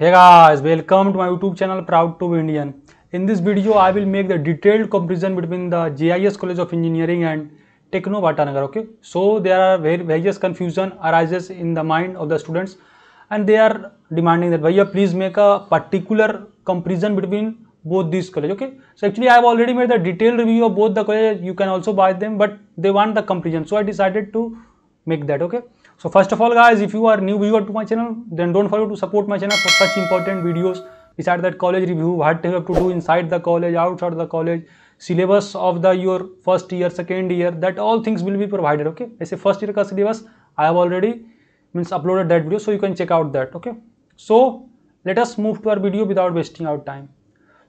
Hey guys, welcome to my YouTube channel Proud to be Indian. In this video, I will make the detailed comparison between the GIS College of Engineering and Techno Bhatanagar. Okay, so there are various confusion arises in the mind of the students, and they are demanding that Bhaiya please make a particular comparison between both these college. Okay, so actually I have already made the detailed review of both the colleges. You can also buy them, but they want the comparison, so I decided to make that. Okay. So first of all guys, if you are new viewer to my channel, then don't forget to support my channel for such important videos. Besides that college review, what you have to do inside the college, outside the college, syllabus of the your first year, second year, that all things will be provided, okay. I say first year ka syllabus, I have already means uploaded that video, so you can check out that, okay. So let us move to our video without wasting our time.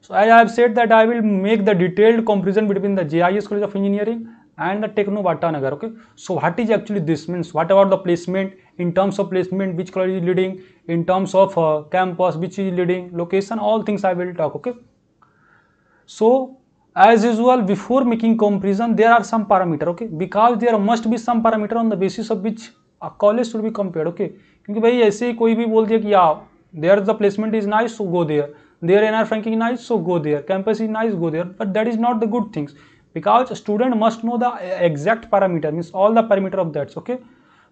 So as I have said that I will make the detailed comparison between the JIS College of Engineering and the Technovatanagar. Okay, so what is actually this means? What about the placement in terms of placement, which college is leading, in terms of uh, campus, which is leading, location, all things I will talk. Okay, so as usual before making comparison there are some parameter okay because there must be some parameter on the basis of which a college should be compared okay क्योंकि भाई ऐसे ही कोई भी बोल दिया कि yeah there the placement is nice so go there there N R franking nice so go there campus is nice go there but that is not the good things because student must know the exact parameter means all the parameter of that okay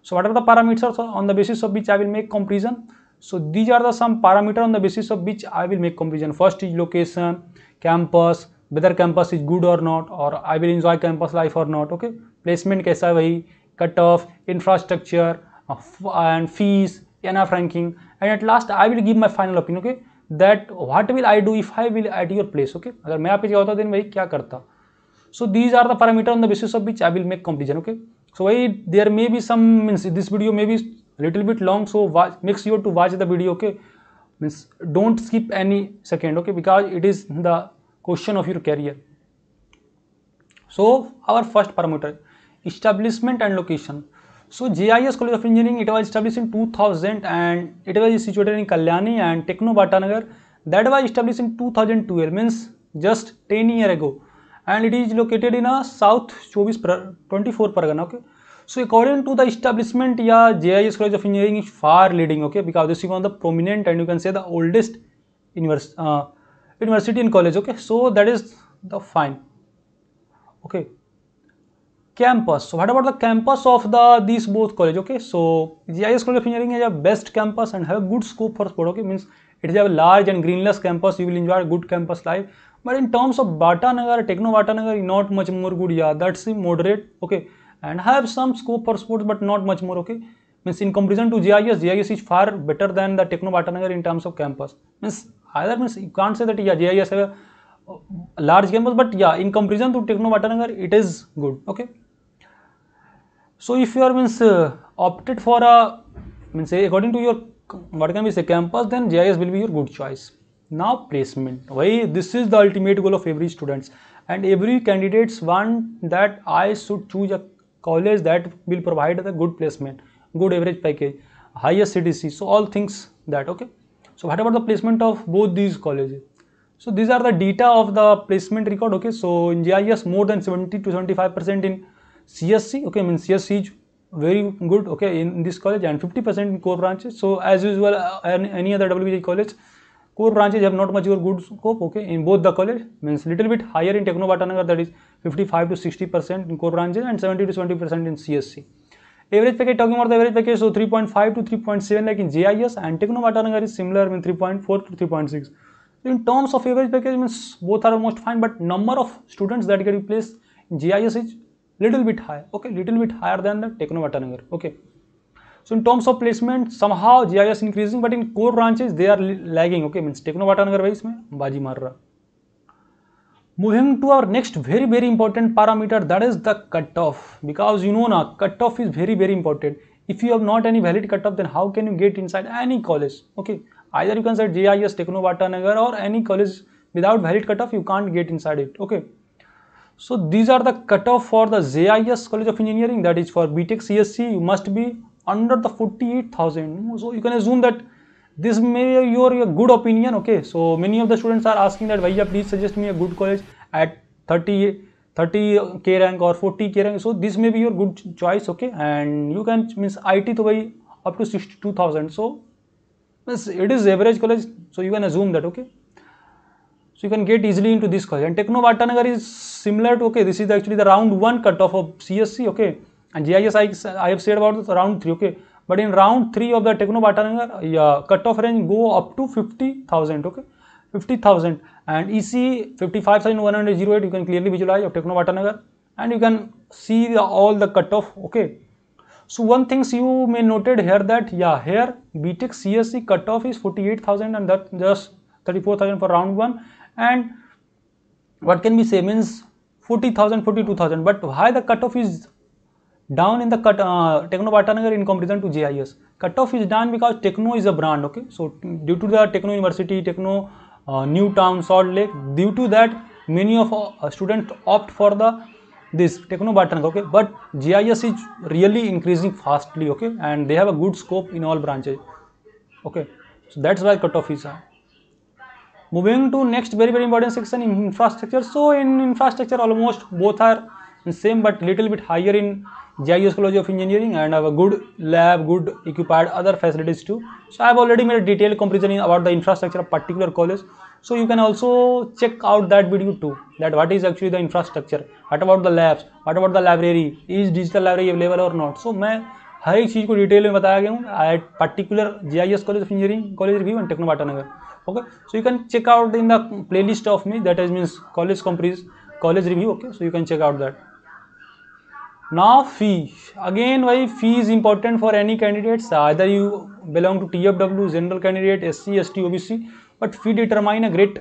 so what are the parameters on the basis of which i will make comparison so these are the some parameter on the basis of which i will make comparison first is location campus whether campus is good or not or i will enjoy campus life or not okay placement kaisa wahi cut off infrastructure and fees enough ranking and at last i will give my final opinion okay that what will i do if i will at your place okay agar main aap pe jata then wahi kya karta So these are the parameter on the basis of which I will make comparison. Okay. So why there may be some means this video may be little bit long. So watch, make sure to watch the video. Okay. Means don't skip any second. Okay, because it is the question of your career. So our first parameter establishment and location. So JIS College of Engineering it was established in 2000 and it was situated in Kalyani and Techno Bhatanagar that was established in 2012 means just 10 year ago. And it is located in a south चौबीस पर twenty four Pargana okay so according to the establishment yeah J I S college of engineering is far leading okay because this is one the prominent and you can say the oldest university in college okay so that is the fine okay campus so what about the campus of the this both college okay so J I S college of engineering is a best campus and have good scope for sport okay means it is a large and greenless campus you will enjoy good campus life But in terms of Nagar, Techno Nagar, not much more good. Yeah, that's the moderate. Okay, and have some scope for sports, but not much more. Okay, means in comparison to GIS, GIS is far better than the Techno Nagar in terms of campus. Means either means you can't say that yeah, GIS have a uh, large campus, but yeah, in comparison to Techno Nagar, it is good. Okay. So if you are means uh, opted for a means according to your what can we say campus, then GIS will be your good choice now placement why this is the ultimate goal of every students and every candidates want that i should choose a college that will provide the good placement good average package higher cdc so all things that okay so what about the placement of both these colleges so these are the data of the placement record okay so in gis more than 70 to 75 percent in csc okay i mean csc is very good okay in this college and 50 percent in core branches so as usual uh, any other wbj college Core branches have not mature good scope okay in both the college means little bit higher in Techno Bhatanagar that is 55 to 60 percent in core branches and 70 to 70 percent in CSC. Average package talking about the average package so 3.5 to 3.7 like in GIS and Techno Bhatanagar is similar in 3.4 to 3.6. So in terms of average package means both are almost fine but number of students that get replaced in GIS is little bit high okay little bit higher than the Techno Bhatanagar okay. So in terms of placement somehow G I S increasing but in core branches they are lagging okay means techno Batanagar wise में बाजी मार रहा moving to our next very very important parameter that is the cut off because you know ना cut off is very very important if you have not any valid cut off then how can you get inside any college okay either you can side J I S techno Batanagar और any college without valid cut off you can't get inside it okay so these are the cut off for the J I S college of engineering that is for B tech C S C you must be under the 48000 so you can assume that this may be your, your good opinion okay so many of the students are asking that bhaiya please suggest me a good college at 30 30k rank or 40k rank so this may be your good choice okay and you can means it to bhai up to 62000 so means it is average college so you can assume that okay so you can get easily into this college and techno vatanagar is similar to okay this is actually the round one cutoff of csc okay And GIS I, I have said about the round 3, okay. But in round 3 of the Technobatanagar, uh, cutoff range go up to 50,000, okay. 50,000 and EC 55,108 you can clearly visualize of Technobatanagar and you can see the, all the cutoff, okay. So one things you may noted here that yeah here BTEC CSE cutoff is 48,000 and that just 34,000 for round 1 and what can we say means 40,000 42,000 but why the cutoff is down in the cut uh, techno Bhatanagar in comparison to JIS. Cutoff is down because techno is a brand. Okay, so due to the techno university, techno uh, town, Salt Lake, due to that many of uh, students opt for the this techno button. Okay, but GIS is really increasing fastly. Okay, and they have a good scope in all branches. Okay, so that's why cutoff is high. Moving to next very very important section in infrastructure. So in infrastructure almost both are same but little bit higher in J JIS college of engineering and a good lab good equipped other facilities too so I have already मेरे detail comparison in about the infrastructure of particular college so you can also check out that video to that what is actually the infrastructure what about the labs what about the library is digital library available और not so मैं हर एक चीज़ को detail में बताया गया हूँ at particular J I S college of engineering college review and टेक्नोपाटानगर okay so you can check out in the playlist of me that is means college companies college review okay so you can check out that now fee again why fee is important for any candidates either you belong to tfw general candidate sc st obc but fee determine a great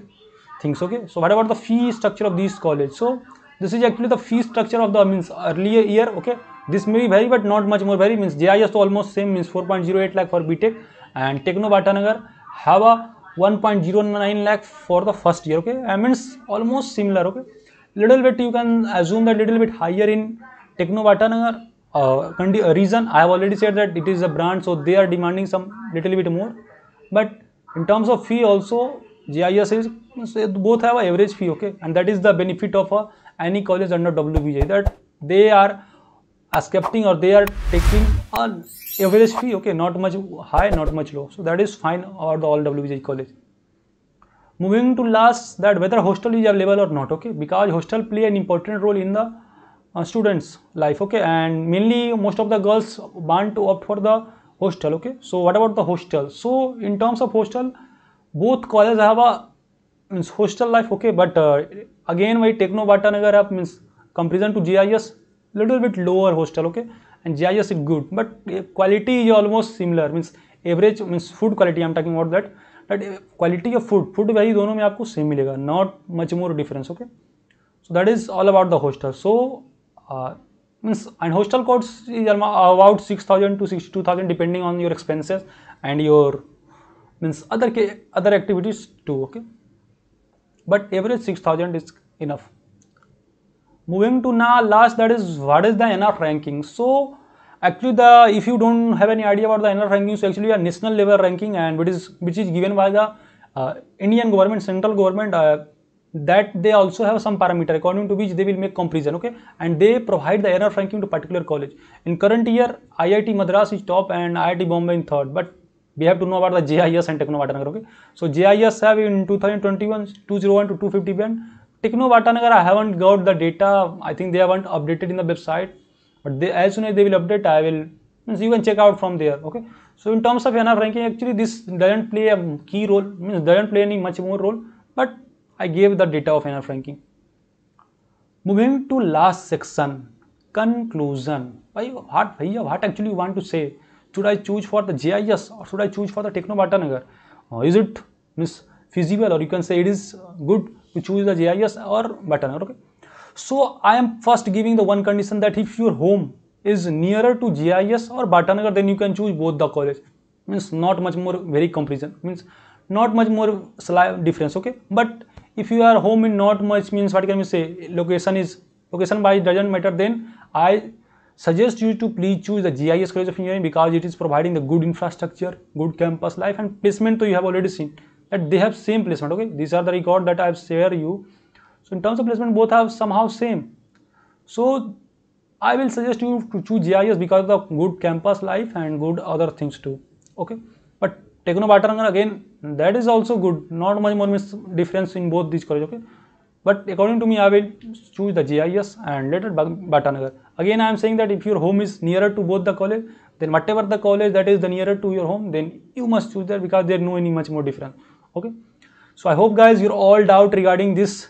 things okay so what about the fee structure of these college so this is actually the fee structure of the means earlier year okay this may be vary but not much more vary means gis almost same means 4.08 lakh for btech and techno batanagar have a 1.09 lakh for the first year okay i means almost similar okay little bit you can assume that little bit higher in Technovatanagar uh, reason, I have already said that it is a brand, so they are demanding some little bit more. But in terms of fee also, GIS is so both have an average fee, okay, and that is the benefit of uh, any college under WBJ that they are accepting or they are taking an average fee, okay, not much high, not much low. So that is fine or the all WBJ college. Moving to last, that whether hostel is available or not, okay, because hostel play an important role in the uh, students life okay and mainly most of the girls want to opt for the hostel okay so what about the hostel so in terms of hostel both colleges have a means hostel life okay but uh, again why techno bhatanagar app means comparison to gis little bit lower hostel okay and gis is good but uh, quality is almost similar means average means food quality i'm talking about that that quality of food food वही दोनों में आपको same मिलेगा not much more difference okay so that is all about the hostel so Uh, means and hostel costs is about 6000 to 62000 depending on your expenses and your means other other activities too okay but average 6000 is enough moving to now last that is what is the NR ranking so actually the if you don't have any idea about the NR ranking so actually a national level ranking and which is which is given by the uh, Indian government central government uh, that they also have some parameter according to which they will make comparison okay and they provide the error ranking to particular college in current year IIT Madras is top and IIT Bombay in third but we have to know about the JIS and Techno Vatanagar okay so JIS have in 2021 201 to 250 band Techno Vatanagar I haven't got the data I think they haven't updated in the website but they as soon as they will update I will means you can check out from there okay so in terms of error ranking actually this doesn't play a key role means doesn't play any much more role but I gave the data of NIRF franking moving to last section conclusion भाई what भैया what actually want to say should I choose for the J I S और should I choose for the techno Batanagar is it means feasible और you can say it is good to choose the J I S और Batanagar okay so I am first giving the one condition that if your home is nearer to J I S और Batanagar then you can choose both the college means not much more very comparison means not much more difference okay but if you are home in not much means what can we say location is location by doesn't matter then i suggest you to please choose the gis college of engineering because it is providing the good infrastructure good campus life and placement so you have already seen that they have same placement okay these are the record that i have shared you so in terms of placement both are somehow same so i will suggest you to choose gis because of the good campus life and good other things too okay Technobartaranger again that is also good not much more difference in both these colleges okay but according to me I will choose the GIS and later Batanagar Again I am saying that if your home is nearer to both the college then whatever the college that is the nearer to your home then you must choose that because there is no any much more difference okay. So I hope guys your all doubt regarding this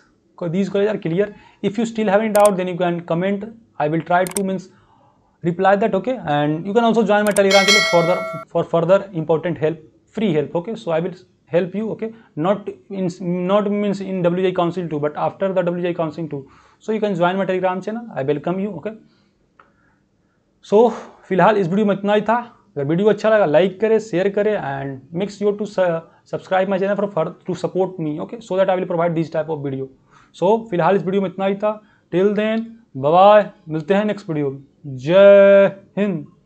these colleges are clear. If you still have any doubt then you can comment I will try to means reply that okay and you can also join my telegram for further for further important help free help okay so I will help you okay not in not means in W G council to but after the W G council to so you can join my Telegram channel I welcome you okay so फिलहाल इस video में इतना ही था अगर video अच्छा लगा like करे share करें and makes your to subscribe my channel for fur to support me okay so that I will provide this type of video so फिलहाल इस वीडियो में इतना ही था टिल देन बाय मिलते हैं नेक्स्ट वीडियो में जय हिंद